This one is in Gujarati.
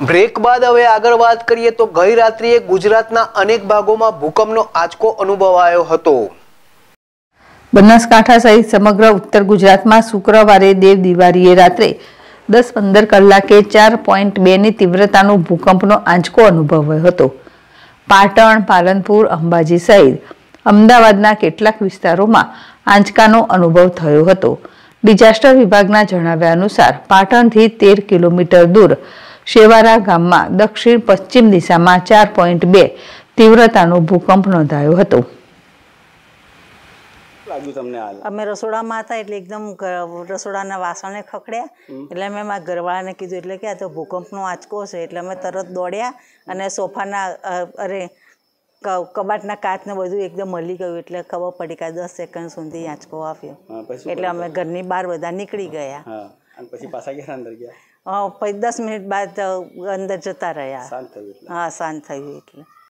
બ્રેક બાદ હવે આગળ વાત કરીએ તો ગઈ રાત્રિએ ગુજરાતના અનેક ભાગોમાં ભૂકંપનો આંચકો અનુભવાયો હતો બનાસકાંઠા સહિત સમગ્ર ઉત્તર ગુજરાતમાં શુક્રવારે દેવ દિવાળીએ રાત્રે દસ પંદર કલાકે ચાર પોઈન્ટ બેની તીવ્રતાનો ભૂકંપનો આંચકો અનુભવાયો હતો પાટણ પાલનપુર અંબાજી સહિત અમદાવાદના કેટલાક વિસ્તારોમાં આંચકાનો અનુભવ થયો હતો ડિઝાસ્ટર વિભાગના જણાવ્યા અનુસાર પાટણથી તેર કિલોમીટર દૂર શેવારા ગામમાં દક્ષિણ પશ્ચિમ દિશામાં ચાર પોઈન્ટ બે તીવ્રતાનો ભૂકંપ નોંધાયો હતો અમે રસોડામાં હતા એટલે એકદમ રસોડાના વાસણને ખખડ્યા એટલે મેં મારા ઘરવાળાને કીધું એટલે કે આ તો ભૂકંપનો આંચકો છે એટલે અમે તરત દોડ્યા અને સોફાના અરે કબાટના કાચને બધું એકદમ મળી ગયું એટલે ખબર પડી કે દસ સેકન્ડ સુધી આંચકો આવ્યો એટલે અમે ઘરની બહાર બધા નીકળી ગયા અને પછી પાછા ક્યારે અંદર ગયા હા પછી દસ મિનિટ બાદ અંદર જતા રહ્યા શાંત થયું હા શાંત થયું એટલે